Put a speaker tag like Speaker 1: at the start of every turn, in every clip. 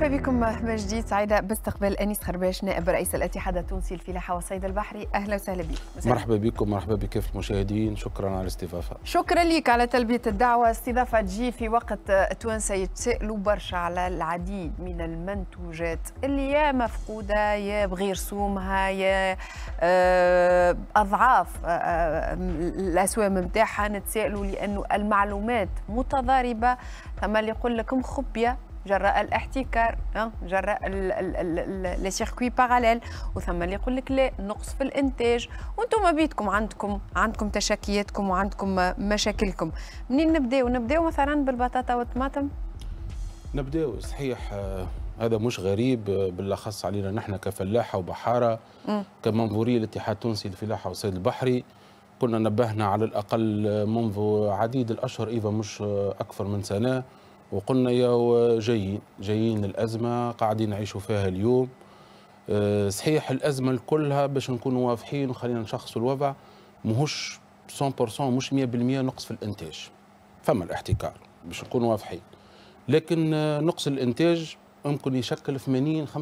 Speaker 1: مرحبا بكم من جديد سعيده باستقبال انيس خرباش نائب رئيس الاتحاد التونسي للفلاحه والصيد البحري اهلا وسهلا بك مرحبا
Speaker 2: بكم مرحبا بكافه المشاهدين شكرا على الاستضافه
Speaker 1: شكرا لك على تلبيه الدعوه استضافه تجي في وقت تونس يتساءلوا برشا على العديد من المنتوجات اللي يا مفقوده يا بغير سومها يا آه، اضعاف آه، آه، الاسوام نتاعها نتساءلوا لانه المعلومات متضاربه ثم اللي يقول لكم خبيه جراء الاحتكار جراء لي سيركوي باراليل وثم اللي يقول لك لا نقص في الانتاج وانتم بيتكم عندكم عندكم تشكياتكم وعندكم مشاكلكم منين نبداو نبداو مثلا بالبطاطا والطماطم
Speaker 2: نبداو صحيح آه، هذا مش غريب آه، بالاخص علينا نحن كفلاحه وبحاره كمنظوريه الاتحاد التونسي للفلاحه والصيد البحري كنا نبهنا على الاقل منذ عديد الاشهر اذا مش آه، اكثر من سنه وقلنا يا جايين جايين الأزمة قاعدين نعيشوا فيها اليوم آه، صحيح الأزمة كلها باش نكونوا واضحين وخلينا نشخصوا الوضع مهوش 100% مش 100% نقص في الإنتاج فما الاحتكار باش نكونوا واضحين لكن آه، نقص الإنتاج ممكن يشكل 80 85%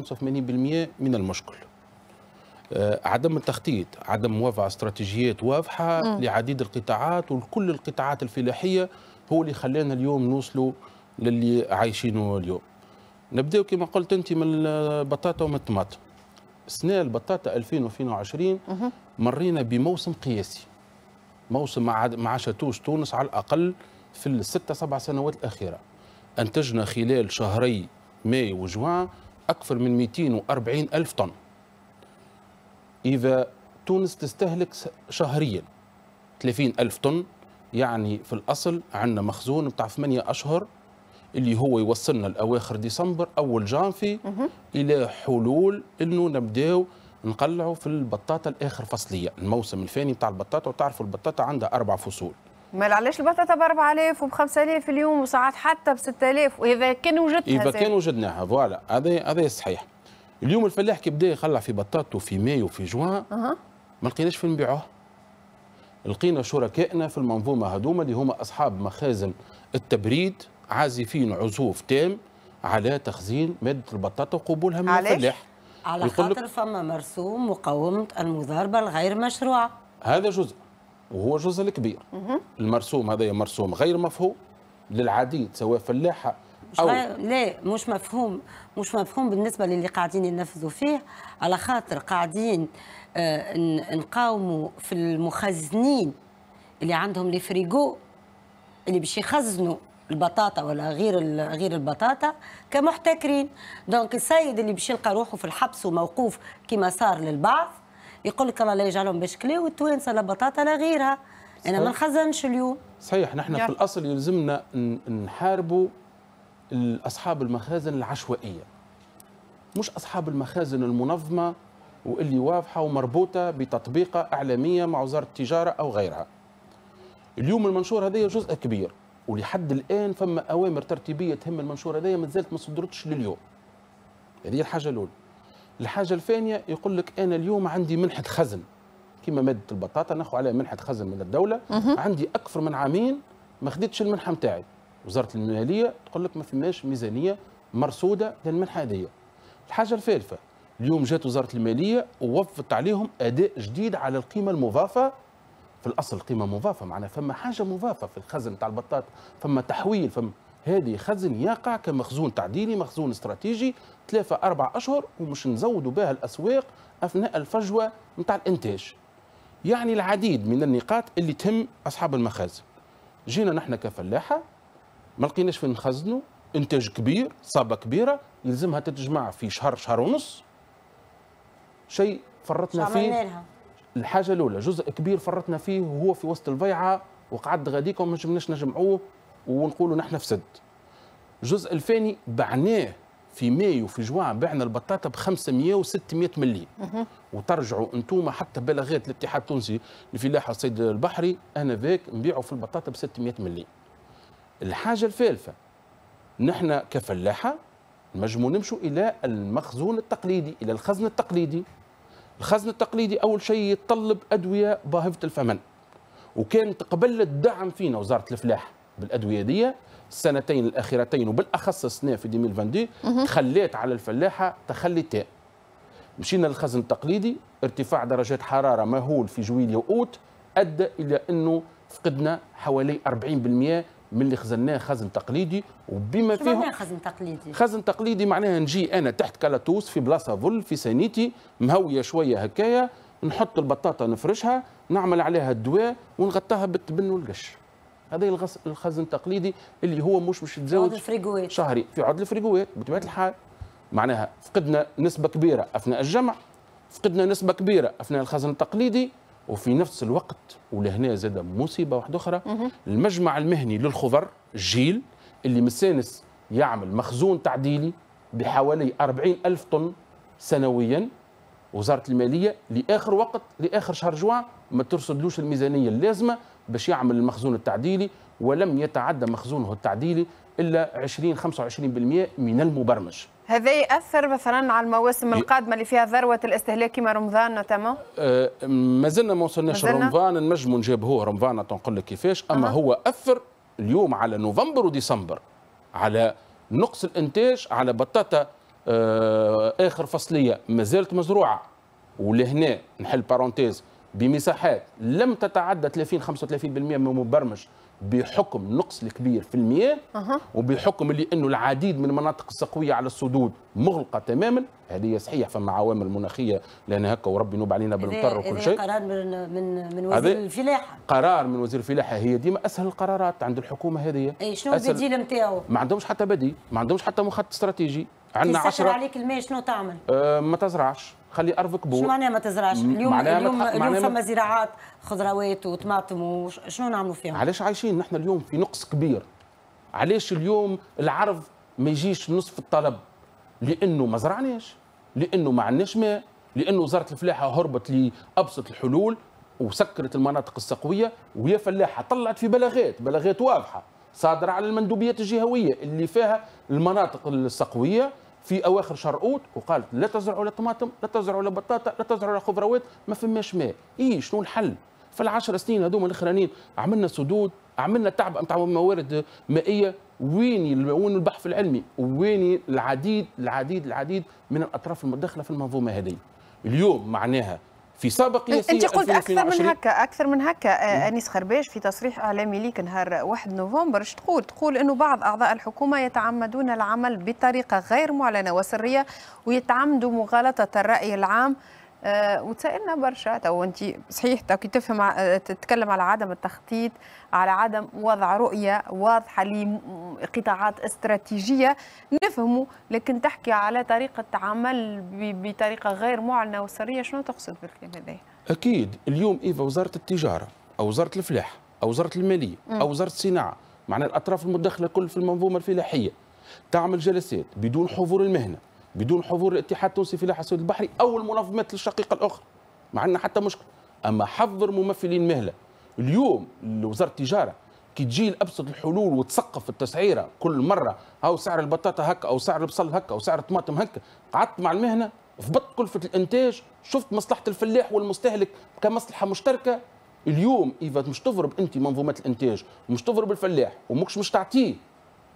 Speaker 2: من المشكل آه، عدم التخطيط عدم وضع استراتيجيات واضحة م. لعديد القطاعات وكل القطاعات الفلاحية هو اللي خلانا اليوم نوصلوا للي عايشينه اليوم نبداو كما قلت انت من البطاطا ومن الطماطم سنة البطاطا 2022 2020 مرينا بموسم قياسي موسم ما عاشتوش تونس على الاقل في الستة سبع سنوات الاخيره انتجنا خلال شهري ماي وجوان اكثر من 240 الف طن اذا تونس تستهلك شهريا 30 الف طن يعني في الاصل عندنا مخزون بتاع 8 اشهر اللي هو يوصلنا لاواخر ديسمبر اول جانفي الى حلول انه نبداو نقلعوا في البطاطا الاخر فصليه الموسم الفاني بتاع البطاطا وتعرفوا البطاطا عندها اربع فصول
Speaker 1: ما علاش البطاطا ب 4000 وب 5000 اليوم وساعات حتى ب 6000 واذا كان وجدتها اذا كان
Speaker 2: وجدناها فوالا هذا هذا صحيح اليوم الفلاح كي بدا يخلع في بطاطته في ماي وفي جوان أه. ما لقيناش فين نبيعوه لقينا شركائنا في المنظومه هذوما اللي هما اصحاب مخازن التبريد عازفين عزوف تام على تخزين ماده البطاطا وقبولها من الفلاح
Speaker 3: على خاطر فما مرسوم مقاومه
Speaker 2: المضاربه الغير مشروعه هذا جزء وهو جزء الكبير المرسوم هذا مرسوم غير مفهوم للعديد سواء فلاحه أو
Speaker 3: لا مش مفهوم مش مفهوم بالنسبه للي قاعدين ينفذوا فيه على خاطر قاعدين آه نقاوموا في المخزنين اللي عندهم لي اللي باش يخزنوا البطاطا ولا غير غير البطاطا كمحتكرين دونك السيد اللي باش يلقى روحه في الحبس وموقوف كما صار للبعض يقول لك الله لا يجعلهم باش كلي التوانسه لا بطاطا لا غيرها انا ما نخزنش اليوم
Speaker 2: صحيح نحن يعني. في الاصل يلزمنا نحاربوا اصحاب المخازن العشوائيه مش اصحاب المخازن المنظمه واللي واضحه ومربوطه بتطبيقه اعلاميه مع وزاره التجاره او غيرها اليوم المنشور هذا جزء كبير ولحد الان فما اوامر ترتيبيه تهم المنشور هذايا ما زالت ما صدرتش لليوم هذه الحاجه الاولى الحاجه الثانيه يقول لك انا اليوم عندي منحه خزن كما ماده البطاطا ناخذ عليها منحه خزن من الدوله عندي اكثر من عامين ما خديتش المنحه نتاعي وزاره الماليه تقول لك ما فماش ميزانيه مرصوده للمنحه هذه الحاجه الثالثه اليوم جات وزاره الماليه ووفت عليهم اداء جديد على القيمه المضافه في الاصل قيمه مضافه معناها فما حاجه مضافه في الخزن تاع البطاطا فما تحويل فما هذه خزن يقع كمخزون تعديلي مخزون استراتيجي ثلاثة أربعة أشهر ومش نزودوا بها الأسواق أثناء الفجوة نتاع الإنتاج يعني العديد من النقاط اللي تهم أصحاب المخازن جينا نحن كفلاحة ما لقيناش فين نخزنوا إنتاج كبير صابة كبيرة يلزمها تتجمع في شهر شهر ونص شيء فرطنا فيه الحاجه الاولى جزء كبير فرطنا فيه وهو في وسط البيعه وقعد غاديكم ما جبناش نجمعوه ونقولوا نحن في سد. الجزء الثاني بعناه في مايو في جوان بعنا البطاطا ب 500 و 600 ملي وترجعوا انتم حتى بلاغات الاتحاد التونسي لفلاحه الصيد البحري انذاك نبيعوا في البطاطا ب 600 ملي الحاجه الثالثه نحن كفلاحه نجموا نمشوا الى المخزون التقليدي الى الخزن التقليدي الخزن التقليدي أول شيء يتطلب أدوية باهظة الثمن وكانت قبل الدعم فينا وزارة الفلاح بالأدوية دي السنتين الأخيرتين وبالأخص السنة في 2022 خليت على الفلاحة تخلي تاء مشينا للخزن التقليدي ارتفاع درجات حرارة مهول في جويلية وأوت أدى إلى أنه فقدنا حوالي 40% من اللي خزناه خزن تقليدي وبما فيه خزن
Speaker 3: تقليدي خزن
Speaker 2: تقليدي معناها نجي انا تحت كالاتوس في بلاصه ظل في سانيتي مهويه شويه هكايا نحط البطاطا نفرشها نعمل عليها الدواء ونغطاها بالتبن والقش هذا الخزن التقليدي اللي هو مش مش تزود شهري في عود الفريجوات بطبيعه الحال معناها فقدنا نسبه كبيره اثناء الجمع فقدنا نسبه كبيره اثناء الخزن التقليدي وفي نفس الوقت ولهنا زاد مصيبه واحده اخرى المجمع المهني للخضر جيل اللي مستانس يعمل مخزون تعديلي بحوالي 40 ألف طن سنويا وزارة المالية لآخر وقت لآخر شهر جوع ما ترصدلوش الميزانية اللازمة باش يعمل المخزون التعديلي ولم يتعدى مخزونه التعديلي إلا 20-25% من المبرمج
Speaker 1: هذا ياثر مثلا على المواسم القادمه اللي فيها ذروه الاستهلاك كما رمضان تمام
Speaker 2: آه ما زلنا ما وصلناش رمضان نجموا نجابهوه رمضان تنقول لك كيفاش اما أه. هو اثر اليوم على نوفمبر وديسمبر على نقص الانتاج على بطاطا آه اخر فصليه ما زالت مزروعه ولهنا نحل بارونتيز بمساحات لم تتعدى 30 35% من مبرمج بحكم نقص الكبير في المياه أه. وبحكم اللي انه العديد من المناطق السقويه على السدود مغلقه تماما هذه صحيح فما عوامل مناخيه لان هكا وربي نوب علينا بالمطر وكل شيء قرار
Speaker 3: من من من وزير
Speaker 2: الفلاحه قرار من وزير الفلاحه هي ديما اسهل القرارات عند الحكومه هذه اي شنو البديل نتاعو ما عندهمش حتى بديل ما عندهمش حتى مخطط استراتيجي عندنا 10 عليك
Speaker 3: الماء شنو تعمل؟
Speaker 2: آه ما تزرعش خلي ارضك قبول شو معناها ما تزرعش اليوم اليوم اليوم فما
Speaker 3: زراعات خضروات وطماطم وشنو نعملوا فيهم
Speaker 2: علاش عايشين نحن اليوم في نقص كبير علاش اليوم العرض ما يجيش نصف الطلب لانه ما زرعناش لانه ما عندناش ماء لانه وزاره الفلاحه هربت لابسط الحلول وسكرت المناطق السقويه ويا فلاحه طلعت في بلاغات بلاغات واضحه صادره على المندوبيات الجهويه اللي فيها المناطق السقويه في اواخر اوت وقالت لا تزرعوا لا طماطم لا تزرعوا لا بطاطا لا تزرعوا لا خضروات ما فماش ماء اي شنو الحل في العشر سنين هذوما الاخرانيين عملنا سدود عملنا تعب نتاع موارد مائيه وين وين البحث العلمي وين العديد العديد العديد من الاطراف المدخله في المنظومه هذه اليوم معناها في سابق إيه، انت قلت اكثر من هكا
Speaker 1: اكثر من هكا آه، انيس خرباش في تصريح اعلامي ليك نهار 1 نوفمبر اش تقول تقول انه بعض اعضاء الحكومه يتعمدون العمل بطريقه غير معلنه وسريه ويتعمدوا مغالطه الراي العام آه، وتسالنا برشا تو انت صحيح تو كي تفهم آه، تتكلم على عدم التخطيط على عدم وضع رؤيه واضحه لقطاعات استراتيجيه نفهموا لكن تحكي على طريقه عمل بطريقه غير معلنه وسريه شنو تقصد بالكلام هذا؟
Speaker 2: اكيد اليوم ايفا وزاره التجاره او وزاره الفلاح او وزاره الماليه او وزاره الصناعه معنا الاطراف المدخله كل في المنظومه الفلاحيه تعمل جلسات بدون حضور المهنه بدون حضور الاتحاد التونسي في لائحه البحري او المنظمات الشقيقه الاخرى ما عندنا حتى مشكلة اما حضر ممثلين مهله اليوم وزاره التجاره كي تجي لابسط الحلول وتسقف التسعيره كل مره هاو سعر البطاطا هكا او سعر البصل هكا او سعر الطماطم هكا قعدت مع المهنه ضبطت كلفه الانتاج شفت مصلحه الفلاح والمستهلك كمصلحه مشتركه اليوم اذا مش تضرب انت منظومات الانتاج ومش تضرب الفلاح ومكش مش تعطيه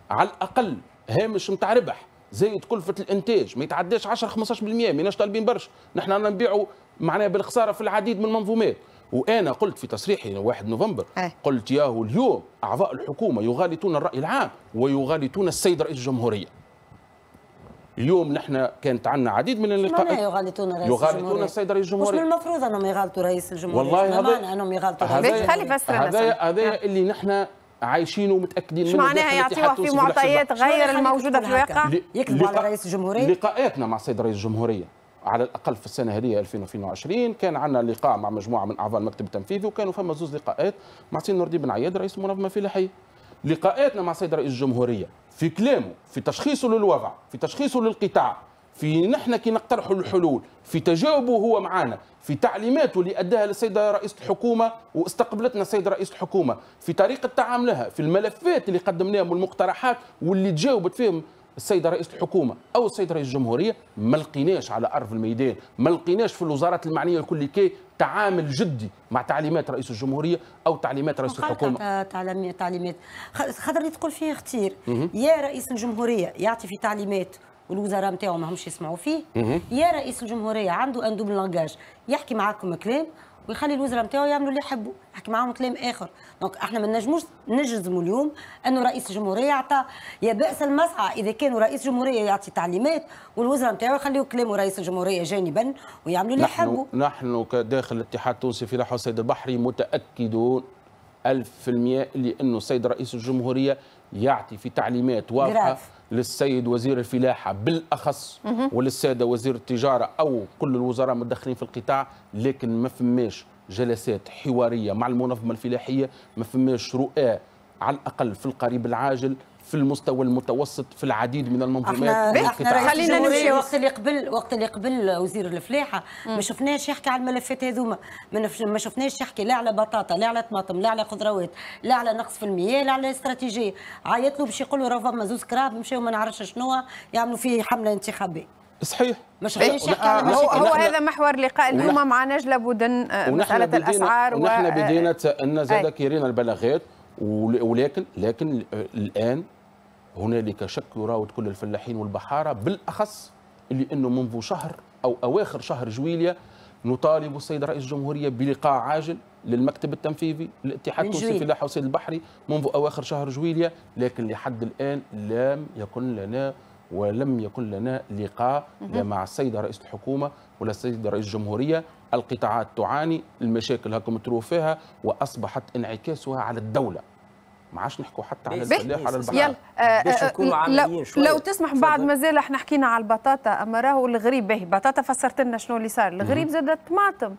Speaker 2: على الاقل هامش نتاع ربح زايد كلفه الانتاج ما يتعداش 10 15% ماناش طالبين برشا نحن رانا نبيعوا معناها بالخساره في العديد من المنظومات وانا قلت في تصريحي 1 نوفمبر قلت ياهو اليوم اعضاء الحكومه يغالطون الراي العام ويغالطون السيد رئيس الجمهوريه اليوم نحن كانت عندنا عديد من اللقاءات يغالطون رئيس الجمهورية يغالطون السيد رئيس الجمهوريه مش من المفروض
Speaker 3: انهم يغالطوا رئيس الجمهوريه والله هذا انهم يغالطوا هذا
Speaker 2: هذا اللي نحن عايشين ومتاكدين شو معناها يعطيوها في معطيات غير الموجوده في الواقع يكذب على رئيس الجمهوريه لقاءاتنا مع السيد رئيس الجمهوريه على الاقل في السنه هذه 2022 كان عندنا لقاء مع مجموعه من اعضاء المكتب التنفيذي وكانوا فما زوز لقاءات مع سيد نور الدين بن عياد رئيس المنظمه الفلاحيه لقاءاتنا مع السيد رئيس الجمهوريه في كلامه في تشخيصه للوضع في تشخيصه للقطاع في نحن كي نقترحوا الحلول في تجاوبه هو معنا في تعليماته اللي اداها للسيده رئيس الحكومه واستقبلتنا السيده رئيس الحكومه في طريقه تعاملها في الملفات اللي قدمناهم والمقترحات واللي تجاوبت فيهم السيده رئيس الحكومه او السيد رئيس الجمهوريه ما لقيناش على ارض الميدان ما لقيناش في الوزارات المعنيه الكل كي تعامل جدي مع تعليمات رئيس الجمهوريه او تعليمات رئيس الحكومه
Speaker 3: تعليمات تعليمات خاطر اللي تقول فيه اختير يا رئيس الجمهوريه يعطي في تعليمات والوزراء نتاعو ماهمش يسمعوا فيه يا رئيس الجمهوريه عنده دوبل لانجاج يحكي معاكم كلام ويخلي الوزراء نتاعو يعملوا اللي يحبوا يحكي معاهم كلام اخر دونك احنا ما نجموش نجزموا اليوم انه رئيس الجمهوريه يعطى يا بأس المسعى اذا كانوا رئيس الجمهوريه يعطي تعليمات والوزراء نتاعو يخليوا كلام رئيس الجمهوريه جانبا ويعملوا اللي يحبوا
Speaker 2: نحن كداخل الاتحاد التونسي في السيد البحري متاكدون 1000% لانه السيد رئيس الجمهوريه يعطي في تعليمات واضحه للسيد وزير الفلاحه بالاخص وللساده وزير التجاره او كل الوزراء متدخلين في القطاع لكن ما فماش جلسات حواريه مع المنظمه الفلاحيه ما فماش رؤى على الاقل في القريب العاجل في المستوى المتوسط في العديد من المنظومات خلينا
Speaker 3: نمشي وقت اللي قبل وقت اللي قبل وزير الفلاحه ما شفناش يحكي على الملفات هذوما ما شفناش يحكي لا على بطاطا لا على طماطم لا على خضروات لا على نقص في المياه لا على استراتيجيه عيط له باش يقول له راه فما زوز كراب مشاو ما نعرفش شنو يعملوا فيه حمله انتخابيه صحيح مش
Speaker 1: هو, هو هذا محور لقاء اليوم مع نجله بودن مساله الاسعار ونحن آه، آه. و... بدينا تسالنا زاد
Speaker 2: كيرينا البلاغات ولكن لكن آه، الان هنالك شك يراود كل الفلاحين والبحارة بالأخص اللي أنه منذ شهر أو أواخر شهر جويلية نطالب السيد رئيس الجمهورية بلقاء عاجل للمكتب التنفيذي للاتحاد التونسي الفلاحة والصيد البحري منذ أواخر شهر جويلية لكن لحد الآن لم يكن لنا ولم يكن لنا لقاء لا مع السيدة رئيس الحكومة ولا السيدة رئيس الجمهورية القطاعات تعاني المشاكل هكم تروفيها وأصبحت انعكاسها على الدولة ما عادش نحكوا حتى على الفلاح على البحر يلا آه, آه، لو, لو
Speaker 1: تسمح بعد مازال احنا حكينا على البطاطا اما راهو الغريب باهي البطاطا فسرت لنا شنو اللي صار الغريب زاد الطماطم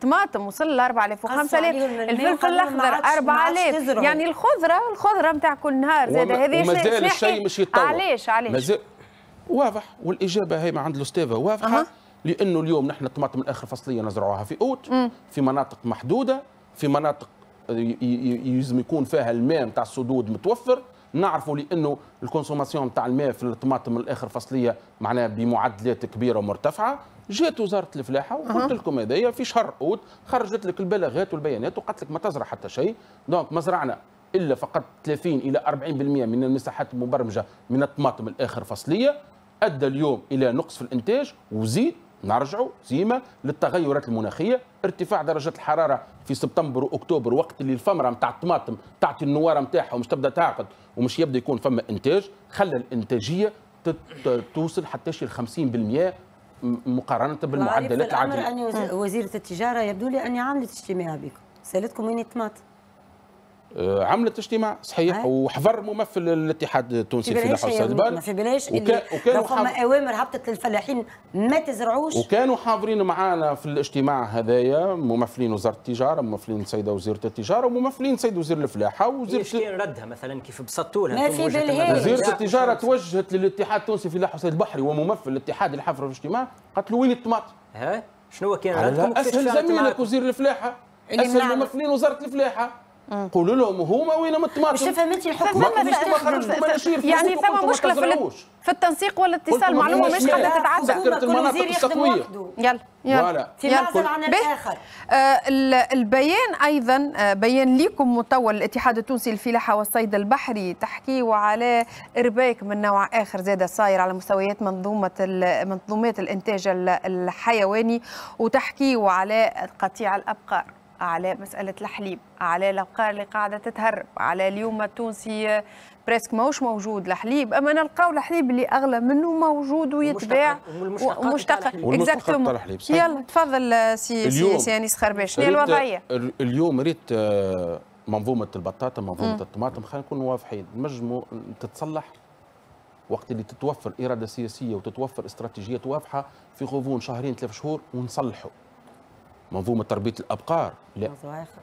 Speaker 1: طماطم وصل ل 4000 و 5000 الفلفل الاخضر 4000 يعني الخضره الخضره نتاع كل نهار زاد هذه مازال الشيء مش يتطور علاش علاش مازال واضح
Speaker 2: والاجابه هي ما عند الاستاذه واضحه أه. لانه اليوم نحن الطماطم الاخر فصليه نزرعوها في اوت م. في مناطق محدوده في مناطق يلزم يكون فيها الماء نتاع السدود متوفر نعرفوا لانه الكونسوماسيون نتاع الماء في الطماطم الاخر فصليه معناها بمعدلات كبيره ومرتفعه جات وزاره الفلاحه وقلت لكم هذايا في شهر اوت خرجت لك البلاغات والبيانات وقالت لك ما تزرع حتى شيء دونك ما زرعنا الا فقط 30 الى 40% من المساحات المبرمجه من الطماطم الاخر فصليه ادى اليوم الى نقص في الانتاج وزيد نرجعوا زيما للتغيرات المناخيه ارتفاع درجات الحراره في سبتمبر واكتوبر وقت اللي الفمره نتاع الطماطم تعطي النواره نتاعها ومش تبدا تعقد ومش يبدا يكون فما انتاج خلى الانتاجيه توصل حتى شي 50% مقارنه بالمعدلات العاديه.
Speaker 3: وزيره التجاره يبدو لي اني عملت اجتماع بكم سالتكم وين الطماطم
Speaker 2: آه، عملت اجتماع صحيح آه. وحضر ممثل الاتحاد التونسي في لحوس البال في بلاش وكا وكانوا لو حاضر...
Speaker 3: اوامر هبطت للفلاحين ما تزرعوش
Speaker 2: وكانوا حاضرين معانا في الاجتماع هذايا ممثلين وزاره التجاره ممثلين السيده وزيره التجاره وممثلين سيد وزير الفلاحه وزيره ال... ردها مثلا كيف بسطوا ما في بالها وزيره التجاره توجهت للاتحاد التونسي في حسين البحري وممثل الاتحاد الحفر في الاجتماع قالت له وين الطماط؟ ها شنو كان ردكم اسهل زميلك وزير الفلاحه اسهل ممثلين وزاره الفلاحه آه. قولوا لهم هما وين هم الطماطم مش فهمتي الحكم يعني فما مشكله في,
Speaker 1: في التنسيق والاتصال معلومه مش قاعده تتعدى المناطق السطويه يلا يلا يلا عن الاخر آه، البيان ايضا آه، بيان ليكم مطول الاتحاد التونسي للفلاحه والصيد البحري تحكيوا على ارباك من نوع اخر زاد صاير على مستويات منظومه منظومات الانتاج الحيواني وتحكيوا على قطيع الابقار على مساله الحليب على الأبقار اللي قاعده تتهرب على اليوم التونسي بريسك ماهوش موجود الحليب اما نلقاو الحليب اللي اغلى منه موجود ويتباع ومشتق الحليب يلا تفضل آه، سي سي, سي انيس خرباش شنو الوضعيه؟
Speaker 2: آه، اليوم ريت آه، منظومه البطاطا منظومه الطماطم خلينا نكون واضحين نجموا تتصلح وقت اللي تتوفر اراده سياسيه وتتوفر استراتيجيات واضحه في غضون شهرين ثلاث شهور ونصلحوا منظومه تربيه الابقار لا موضوع اخر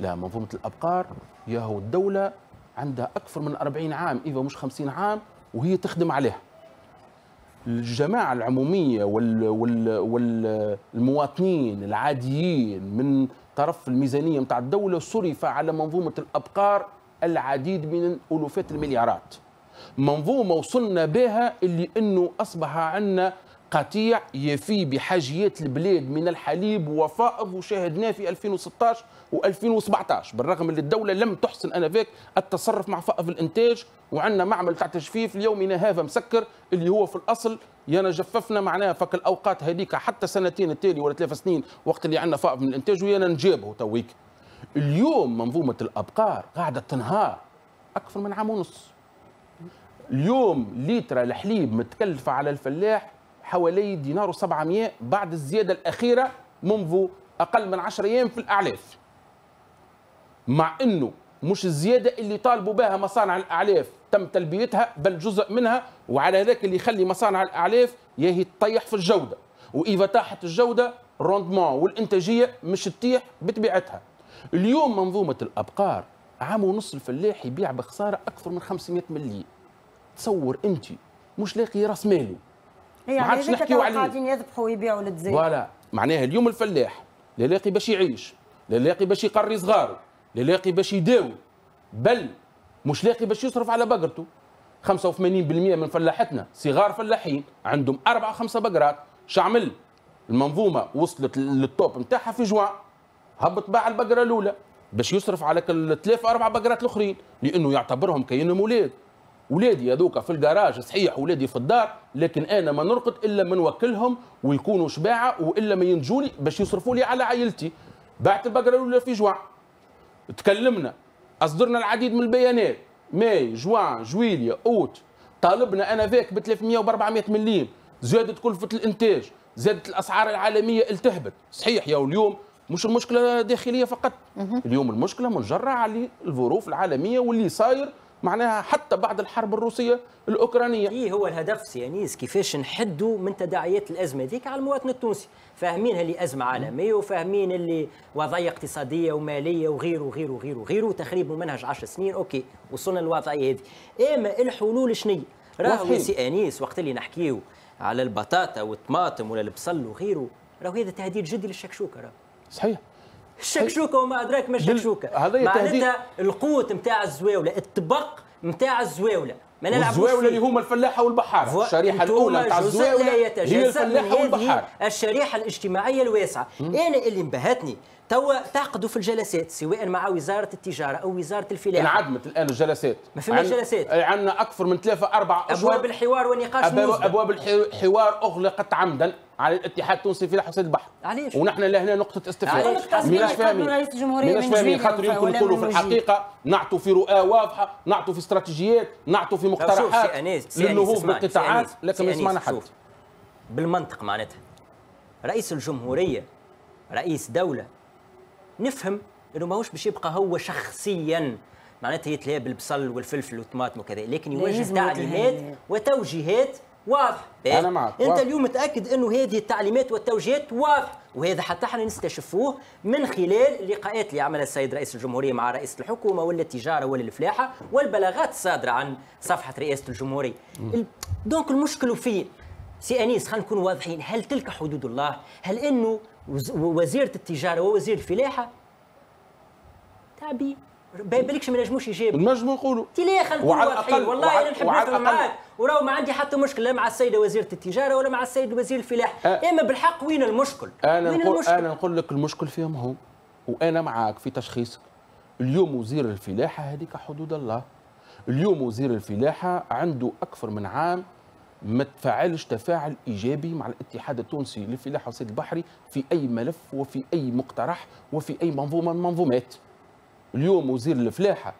Speaker 2: لا منظومه الابقار ياهو الدوله عندها اكثر من 40 عام اذا مش 50 عام وهي تخدم عليها الجماعة العمومية وال وال والمواطنين العاديين من طرف الميزانية متاع الدولة صرف على منظومة الأبقار العديد من ألوفات المليارات منظومة وصلنا بها اللي أنه أصبح عندنا قطيع يفي بحاجيات البلاد من الحليب وفائض وشاهدناه في 2016 و2017 بالرغم من الدوله لم تحسن انذاك التصرف مع فائض الانتاج وعندنا معمل تاع تجفيف ليومنا هذا مسكر اللي هو في الاصل يانا جففنا معناها فك الاوقات هذيك حتى سنتين التالي ولا ثلاث سنين وقت اللي عندنا فائض من الانتاج ويانا نجابه تويك اليوم منظومه الابقار قاعده تنهار اكثر من عام ونص اليوم ليترا الحليب متكلفه على الفلاح حوالي دينار و700 بعد الزيادة الأخيرة منذ أقل من 10 أيام في الأعلاف مع أنه مش الزيادة اللي طالبوا بها مصانع الأعلاف تم تلبيتها بل جزء منها وعلى ذلك اللي يخلي مصانع الأعلاف يهي تطيح في الجودة وإذا طاحت الجودة روندمون والإنتاجية مش تطيح بطبيعتها اليوم منظومة الأبقار عام ونص الفلاح يبيع بخسارة أكثر من 500 مليون تصور أنت مش لاقي راس ماله ما عادش نحكيو عليه قاعدين
Speaker 3: يذبحوا ويبيعوا للتزيين فوالا
Speaker 2: معناها اليوم الفلاح لا لاقي باش يعيش لا لاقي باش يقري صغاره لا لاقي باش يداوي بل مش لاقي باش يصرف على بقرته 85% من فلاحتنا صغار فلاحين عندهم أربعة خمسة بقرات شعمل المنظومة وصلت للتوب نتاعها في جوان هبط باع البقرة الأولى باش يصرف على ثلاث أربع بقرات الأخرين لأنه يعتبرهم كأنهم أولاد ولادي هذوك في الجراج صحيح ولادي في الدار لكن انا ما نرقد الا ما نوكلهم ويكونوا شباعه والا ما ينجوني باش يصرفوا لي على عائلتي بعت البقره الاولى في جوع تكلمنا اصدرنا العديد من البيانات ماي جوان جويليا اوت طالبنا انا ذاك ب 300 و 400 مليم زادت كلفه الانتاج زادت الاسعار العالميه التهبت صحيح يا اليوم مش المشكله داخليه فقط اليوم المشكله منجره على الظروف العالميه واللي صاير معناها حتى بعد الحرب الروسيه الاوكرانيه. ايه هو الهدف سيانيس كيفاش
Speaker 4: نحدوا من تداعيات الازمه ذيك على المواطن التونسي، فاهمين اللي ازمه عالميه وفاهمين اللي وضعيه اقتصاديه وماليه وغيره وغيره وغيره وغيره وتخريب ممنهج 10 سنين اوكي وصلنا للوضعيه هذه. اما الحلول شنية؟ راهو سي انيس وقت اللي نحكيو على البطاطا والطماطم ولا البصل وغيره راهو هذا تهديد جدي للشكشوكه راهو. صحيح. الشكشوكه وما ادراك ما الشكشوكه معناتها القوت نتاع الزواوله الطبق نتاع الزواوله ما نلعبوش الزواوله اللي هما الفلاحه والبحاره و... الشريحه الاولى نتاع الزواوله هي الفلاحه والبحاره الشريحه الاجتماعيه الواسعه انا اللي انبهتني توا تعقدوا في الجلسات سواء مع وزاره التجاره او وزاره الفلاحه انعدمت الان
Speaker 2: الجلسات ما فماش جلسات عندنا اكثر من ثلاثه اربع اشهر ابواب
Speaker 4: الحوار والنقاش ابواب, أبواب
Speaker 2: الحوار اغلقت عمدا على الاتحاد التونسي في حصيل البحر علاش ونحن لهنا نقطه استفهام مش فاهمين مش فاهمين خاطر يمكن نقولوا في الحقيقه نعطوا في رؤى واضحه نعطوا في استراتيجيات نعطوا في مقترحات للنهوض بالقطاعات لكن ما يسمعنا حد
Speaker 4: بالمنطق معناتها رئيس الجمهوريه رئيس دوله نفهم انه ماهوش باش يبقى هو شخصيا معناتها يتلهى بالبصل والفلفل والطماطم وكذا لكن يوجه تعليمات وتوجيهات واضح انا إيه؟ معك انت واضح. اليوم متاكد انه هذه التعليمات والتوجيهات واضح وهذا حتى احنا نستشفوه من خلال اللقاءات اللي عملها السيد رئيس الجمهوريه مع رئيس الحكومه ولا التجاره ولا الفلاحه والبلاغات الصادره عن صفحه رئاسه الجمهوريه دونك المشكل فين سي انيس خلينا نكون واضحين هل تلك حدود الله هل انه ووزيره التجاره ووزير الفلاحه تعبي بالكش ما نجموش يجيب نجموا نقولوا تلاخ وعلى الاقل والله انا نحب نخدم معاك وراه ما عندي حتى مشكل لا مع السيده وزيره التجاره ولا مع السيد وزير الفلاحه أه اما بالحق وين المشكل انا وين نقول المشكل؟ انا
Speaker 2: نقول لك المشكل فيهم هم وانا معاك في تشخيصك اليوم وزير الفلاحه هذيك حدود الله اليوم وزير الفلاحه عنده اكثر من عام ما تفعلش تفاعل ايجابي مع الاتحاد التونسي للفلاحه والصيد البحري في اي ملف وفي اي مقترح وفي اي منظومه من منظومات. اليوم وزير الفلاحه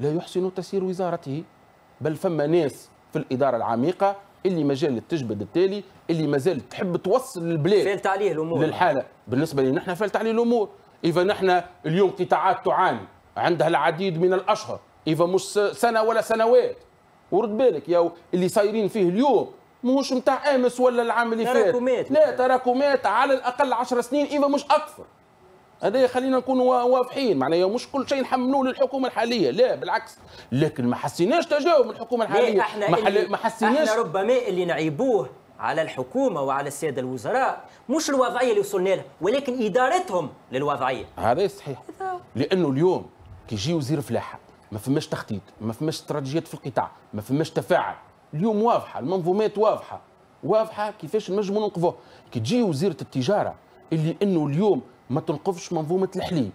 Speaker 2: لا يحسن تسيير وزارته بل فما ناس في الاداره العميقه اللي ما زالت تجبد التالي اللي ما زالت تحب توصل البلاد فالت عليه الامور للحاله بالنسبه لنا احنا فالت عليه الامور اذا نحن اليوم قطاعات تعاني عندها العديد من الاشهر اذا مش سنه ولا سنوات ورد بالك يا اللي صايرين فيه اليوم مش نتاع امس ولا العام اللي فات تراكمات لا تراكمات على الاقل 10 سنين اذا مش اكثر هذا خلينا نكونوا واضحين معناها مش كل شيء نحملوه للحكومه الحاليه لا بالعكس لكن ما حسيناش تجاوب الحكومه الحاليه احنا ما, حل... ما حسيناش احنا ربما اللي نعيبوه
Speaker 4: على الحكومه وعلى الساده الوزراء مش الوضعيه اللي وصلنا لها ولكن ادارتهم للوضعيه
Speaker 2: هذا صحيح لانه اليوم كي يجي وزير فلاحه ما فماش تخطيط ما فماش استراتيجيات في القطاع ما فماش تفاعل اليوم واضحه المنظومات واضحه واضحه كيفاش نجموا ننقذوه كي تجي وزيره التجاره اللي انه اليوم ما تنقفش منظومه الحليب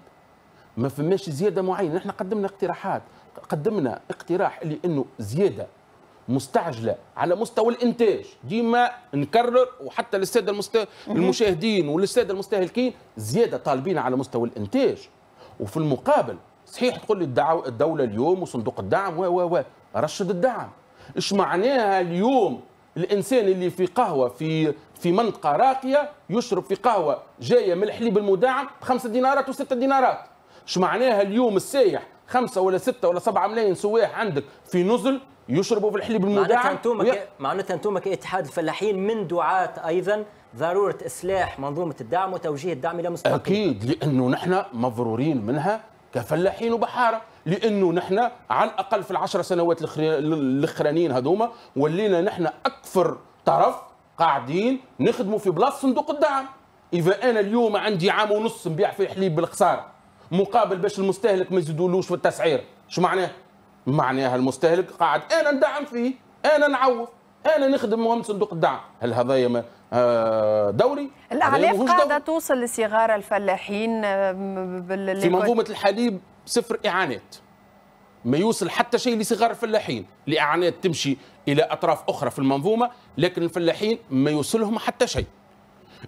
Speaker 2: ما فماش زياده معينه نحن قدمنا اقتراحات قدمنا اقتراح اللي انه زياده مستعجله على مستوى الانتاج ديما نكرر وحتى للساده المست... المشاهدين وللساده المستهلكين زياده طالبين على مستوى الانتاج وفي المقابل صحيح تقول لي الدولة اليوم وصندوق الدعم و و و رشد الدعم اش معناها اليوم الانسان اللي في قهوه في في منطقه راقيه يشرب في قهوه جايه من الحليب المدعم بخمسه دينارات وسته دينارات اش معناها اليوم السايح خمسة ولا ستة ولا سبعة ملايين سواح عندك في نزل يشربوا في الحليب المدعم معناتها انتم ويق...
Speaker 4: معناتها انتم كاتحاد الفلاحين من دعاة ايضا ضروره اصلاح منظومه الدعم وتوجيه الدعم الى مستقبل اكيد
Speaker 2: لانه نحن مضرورين منها كفلاحين وبحاره لانه نحن على الاقل في العشر سنوات الاخرانيين هذوما ولينا نحن اكثر طرف قاعدين نخدموا في بلاصه صندوق الدعم اذا انا اليوم عندي عام ونص نبيع في الحليب بالخساره مقابل باش المستهلك ما يزيدولوش في التسعير شو معناه معناها المستهلك قاعد انا ندعم فيه انا نعوض انا نخدم مهم صندوق الدعم هل هذايا آه، دوري الاعلاف قاعده
Speaker 1: توصل لصغار الفلاحين آه، بال... في منظومه
Speaker 2: الحليب صفر اعانات ما يوصل حتى شيء لصغار الفلاحين لإعانات تمشي إلى أطراف أخرى في المنظومة لكن الفلاحين ما يوصلهم حتى شيء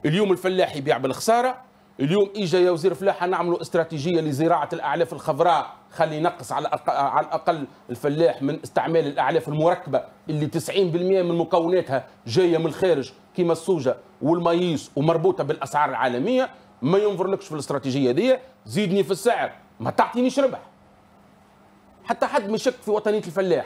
Speaker 2: اليوم الفلاح يبيع بالخسارة اليوم اجى يا وزير فلاحه نعملوا استراتيجيه لزراعه الاعلاف الخضراء خلي نقص على على الاقل الفلاح من استعمال الاعلاف المركبه اللي 90% من مكوناتها جايه من الخارج كيما السوجه والمايس ومربوطه بالاسعار العالميه ما ينظرلكش في الاستراتيجيه دي زيدني في السعر ما تعطينيش ربح حتى حد ما يشك في وطنيه الفلاح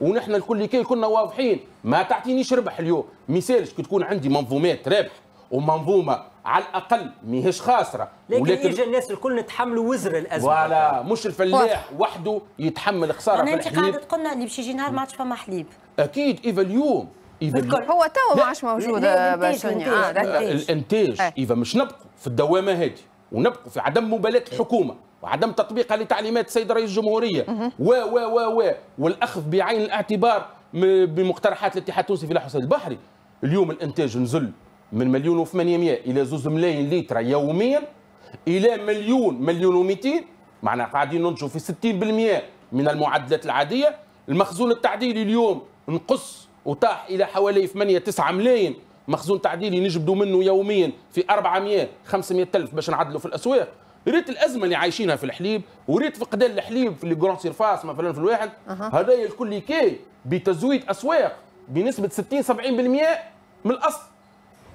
Speaker 2: ونحن الكل كي كنا واضحين ما تعطينيش ربح اليوم ما يسالش كي تكون عندي منظومات رابح ومنظومه على الاقل ماهيش خاسره لكن ولكن يجي الناس الكل نتحملوا وزر الازمه ولا مش الفلاح وحده يتحمل خساره في الحليب انت قاعده
Speaker 3: تقولنا اللي باش يجي نهار ما عادش فما حليب
Speaker 2: اكيد اذا اليوم بالكل هو تو ما عادش موجود آه، الانتاج آه، آه، اذا مش نبقوا في الدوامه هذه ونبقوا في عدم مبالاه الحكومه وعدم تطبيقها لتعليمات السيد رئيس الجمهوريه و و و و والاخذ بعين الاعتبار بمقترحات الاتحاد التونسي في الحسين البحري اليوم الانتاج نزل من مليون و800 الى زوز ملايين لتر يوميا الى مليون مليون و200 معناها قاعدين ننتجوا في 60% من المعدلات العاديه المخزون التعديلي اليوم نقص وطاح الى حوالي 8 9 ملايين مخزون تعديلي نجبدوا منه يوميا في 400 500 الف باش نعدلوا في الاسواق ريت الازمه اللي عايشينها في الحليب وريت فقدان الحليب في لي سيرفاس مثلا في الواحد أه. هذا الكل كي بتزويد اسواق بنسبه 60 70% من الاصل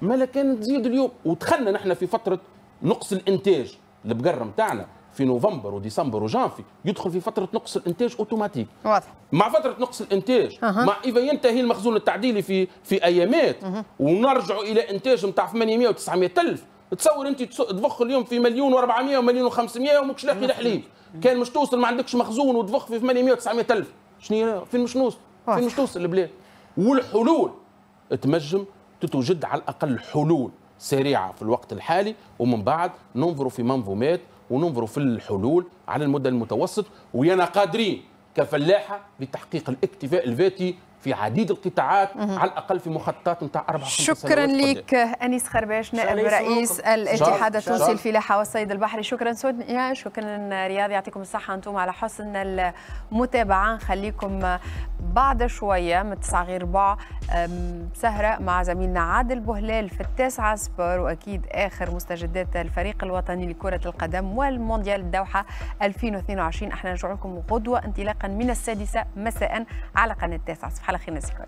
Speaker 2: ما كانت تزيد اليوم ودخلنا نحن في فتره نقص الانتاج البقره نتاعنا في نوفمبر وديسمبر وجانفي يدخل في فتره نقص الانتاج اوتوماتيك واضح مع فتره نقص الانتاج أه. مع اذا ينتهي المخزون التعديلي في في ايامات أه. ونرجعوا الى انتاج نتاع 800 و 900 الف تصور انت تضخ اليوم في مليون و400 ومليون و500 وماكش لاقي الحليب كان مش توصل ما عندكش مخزون وتضخ في 800 900 الف شنو فين مش نوصل فين مش توصل البلاد والحلول تمجم تتوجد على الأقل حلول سريعة في الوقت الحالي ومن بعد ننظروا في منظومات وننظروا في الحلول على المدى المتوسط ويانا قادرين كفلاحة لتحقيق الاكتفاء الذاتي في عديد القطاعات على الاقل في مخططات نتاع اربع
Speaker 1: شكرا لك انيس خرباش نائب رئيس الاتحاد التونسي الفلاحه والصيد البحري شكرا سونيا شكرا رياض يعطيكم الصحه انتم على حسن المتابعه نخليكم بعد شويه من 9 غير ربع سهره مع زميلنا عادل بهلال في التاسعه سبور واكيد اخر مستجدات الفريق الوطني لكره القدم والمونديال الدوحه 2022 احنا نرجع لكم غدوه انطلاقا من السادسه مساء على قناه التاسعه la genética.